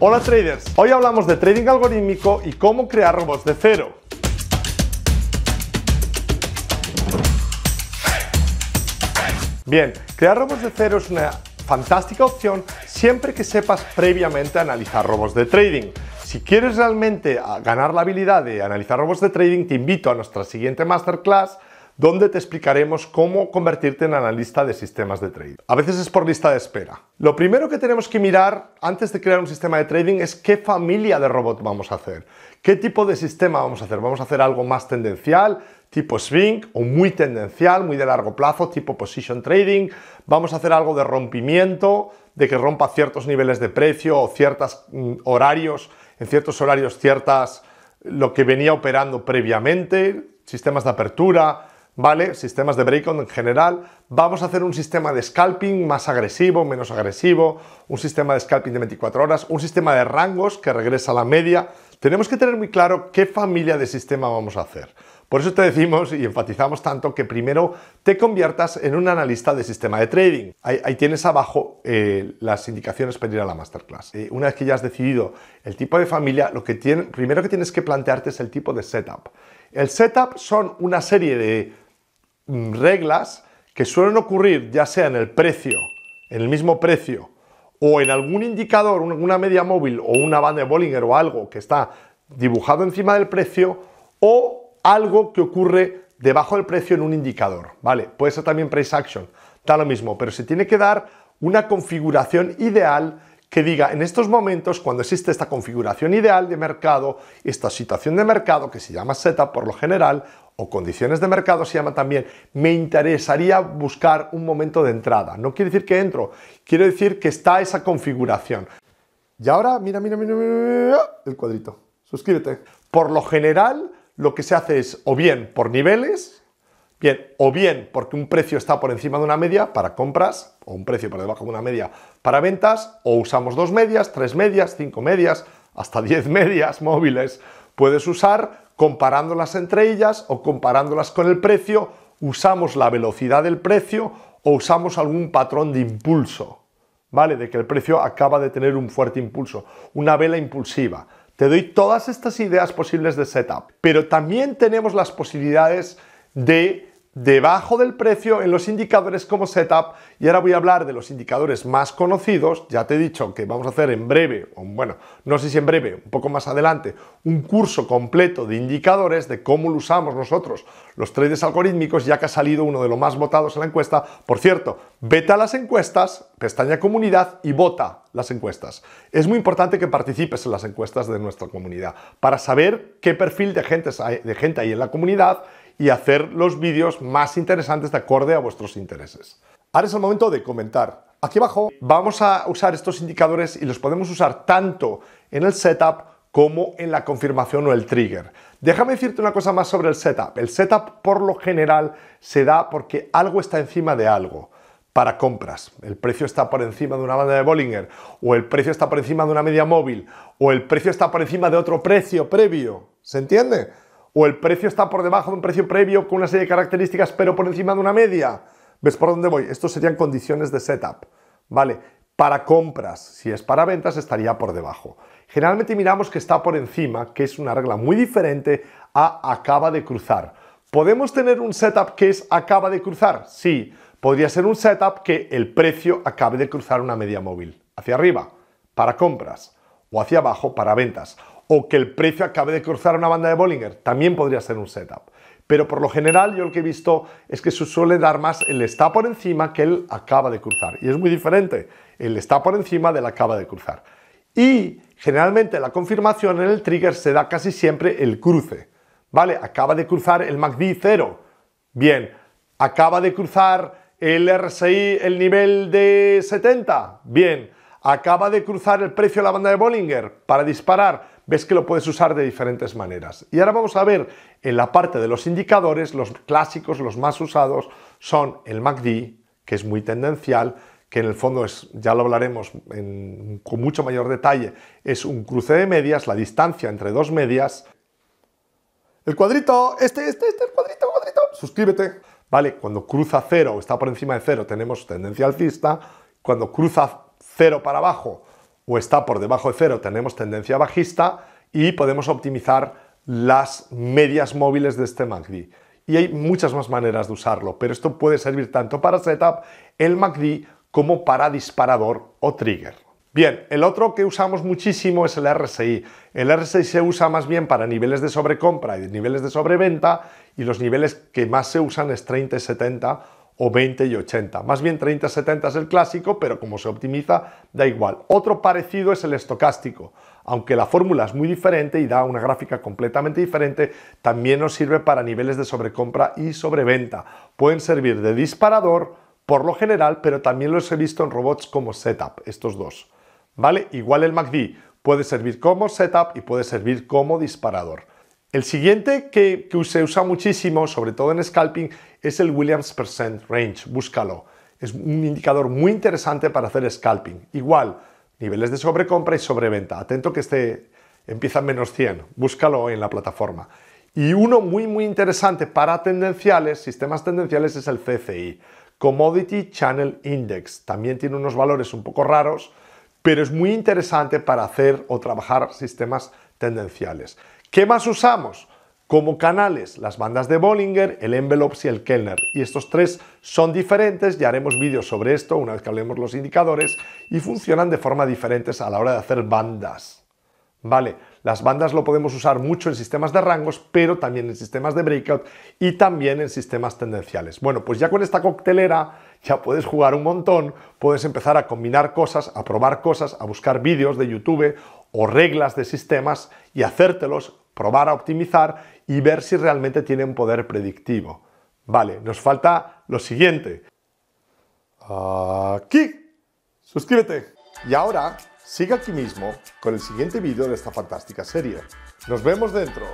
Hola traders, hoy hablamos de trading algorítmico y cómo crear robots de cero. Bien, crear robots de cero es una fantástica opción siempre que sepas previamente analizar robots de trading. Si quieres realmente ganar la habilidad de analizar robots de trading, te invito a nuestra siguiente masterclass donde te explicaremos cómo convertirte en analista de sistemas de trading. A veces es por lista de espera. Lo primero que tenemos que mirar antes de crear un sistema de trading es qué familia de robot vamos a hacer, qué tipo de sistema vamos a hacer. ¿Vamos a hacer algo más tendencial, tipo swing o muy tendencial, muy de largo plazo, tipo position trading? ¿Vamos a hacer algo de rompimiento, de que rompa ciertos niveles de precio o ciertos mm, horarios, en ciertos horarios ciertas lo que venía operando previamente, sistemas de apertura, ¿vale? Sistemas de breakout en general. Vamos a hacer un sistema de scalping más agresivo, menos agresivo, un sistema de scalping de 24 horas, un sistema de rangos que regresa a la media. Tenemos que tener muy claro qué familia de sistema vamos a hacer. Por eso te decimos y enfatizamos tanto que primero te conviertas en un analista de sistema de trading. Ahí, tienes abajo eh, las indicaciones para ir a la masterclass. Eh, una vez que ya has decidido el tipo de familia, lo que tiene, primero que tienes que plantearte es el tipo de setup. El setup son una serie de Mm, reglas que suelen ocurrir ya sea en el precio, en el mismo precio, o en algún indicador, una media móvil o una banda de Bollinger o algo que está dibujado encima del precio, o algo que ocurre debajo del precio en un indicador, ¿vale? Puede ser también price action, da lo mismo, pero se tiene que dar una configuración ideal que diga en estos momentos, cuando existe esta configuración ideal de mercado, esta situación de mercado que se llama setup por lo general, o condiciones de mercado se llama también, me interesaría buscar un momento de entrada. No quiere decir que entro, quiero decir que está esa configuración. Y ahora, mira, mira, mira, mira, el cuadrito. Suscríbete. Por lo general, lo que se hace es o bien por niveles, Bien, o bien porque un precio está por encima de una media para compras, o un precio por debajo de una media para ventas, o usamos dos medias, tres medias, cinco medias, hasta diez medias móviles puedes usar comparándolas entre ellas o comparándolas con el precio, usamos la velocidad del precio o usamos algún patrón de impulso, ¿vale? De que el precio acaba de tener un fuerte impulso, una vela impulsiva. Te doy todas estas ideas posibles de setup, pero también tenemos las posibilidades de debajo del precio en los indicadores como setup y ahora voy a hablar de los indicadores más conocidos, ya te he dicho que vamos a hacer en breve, o bueno, no sé si en breve, un poco más adelante, un curso completo de indicadores de cómo lo usamos nosotros los trades algorítmicos, ya que ha salido uno de los más votados en la encuesta. Por cierto, vete a las encuestas, pestaña comunidad y vota las encuestas. Es muy importante que participes en las encuestas de nuestra comunidad para saber qué perfil de gente de gente hay en la comunidad y hacer los vídeos más interesantes de acorde a vuestros intereses. Ahora es el momento de comentar. Aquí abajo vamos a usar estos indicadores y los podemos usar tanto en el setup como en la confirmación o el trigger. Déjame decirte una cosa más sobre el setup. El setup por lo general se da porque algo está encima de algo para compras. El precio está por encima de una banda de Bollinger, o el precio está por encima de una media móvil, o el precio está por encima de otro precio previo. ¿Se entiende? o el precio está por debajo de un precio previo con una serie de características, pero por encima de una media. ¿Ves por dónde voy? Estos serían condiciones de setup, ¿vale? Para compras, si es para ventas, estaría por debajo. Generalmente miramos que está por encima, que es una regla muy diferente a acaba de cruzar. ¿Podemos tener un setup que es acaba de cruzar? Sí. Podría ser un setup que el precio acabe de cruzar una media móvil. Hacia arriba, para compras. O hacia abajo, para ventas o que el precio acabe de cruzar una banda de Bollinger, también podría ser un setup. Pero por lo general yo lo que he visto es que se suele dar más el está por encima que el acaba de cruzar. Y es muy diferente, el está por encima del acaba de cruzar. Y generalmente la confirmación en el trigger se da casi siempre el cruce. ¿Vale? Acaba de cruzar el MACD 0. Bien. Acaba de cruzar el RSI el nivel de 70. Bien acaba de cruzar el precio de la banda de Bollinger para disparar, ves que lo puedes usar de diferentes maneras. Y ahora vamos a ver en la parte de los indicadores, los clásicos, los más usados, son el MACD, que es muy tendencial, que en el fondo es, ya lo hablaremos con mucho mayor detalle, es un cruce de medias, la distancia entre dos medias. El cuadrito, este, este, este, el cuadrito, cuadrito, suscríbete. Vale, cuando cruza cero está por encima de cero tenemos tendencia alcista, cuando cruza 0 para abajo o está por debajo de cero tenemos tendencia bajista y podemos optimizar las medias móviles de este MACD. Y hay muchas más maneras de usarlo, pero esto puede servir tanto para setup, el MACD, como para disparador o trigger. Bien, el otro que usamos muchísimo es el RSI. El RSI se usa más bien para niveles de sobrecompra y niveles de sobreventa y los niveles que más se usan es 30 y 70 o 20 y 80. Más bien 30-70 es el clásico, pero como se optimiza, da igual. Otro parecido es el estocástico. Aunque la fórmula es muy diferente y da una gráfica completamente diferente, también nos sirve para niveles de sobrecompra y sobreventa. Pueden servir de disparador por lo general, pero también los he visto en robots como setup, estos dos. ¿Vale? Igual el MACD puede servir como setup y puede servir como disparador. El siguiente que, se usa muchísimo, sobre todo en scalping, es el Williams Percent Range. Búscalo. Es un indicador muy interesante para hacer scalping. Igual, niveles de sobrecompra y sobreventa. Atento que este empieza en menos 100. Búscalo en la plataforma. Y uno muy, muy interesante para tendenciales, sistemas tendenciales, es el CCI, Commodity Channel Index. También tiene unos valores un poco raros, pero es muy interesante para hacer o trabajar sistemas tendenciales. ¿Qué más usamos? Como canales, las bandas de Bollinger, el Envelopes y el Kellner. Y estos tres son diferentes, ya haremos vídeos sobre esto una vez que hablemos los indicadores, y funcionan de forma diferente a la hora de hacer bandas. Vale, las bandas lo podemos usar mucho en sistemas de rangos, pero también en sistemas de breakout y también en sistemas tendenciales. Bueno, pues ya con esta coctelera ya puedes jugar un montón, puedes empezar a combinar cosas, a probar cosas, a buscar vídeos de YouTube o reglas de sistemas y hacértelos probar a optimizar y ver si realmente tiene un poder predictivo. Vale, nos falta lo siguiente. Aquí. Suscríbete. Y ahora, sigue aquí mismo con el siguiente vídeo de esta fantástica serie. Nos vemos dentro.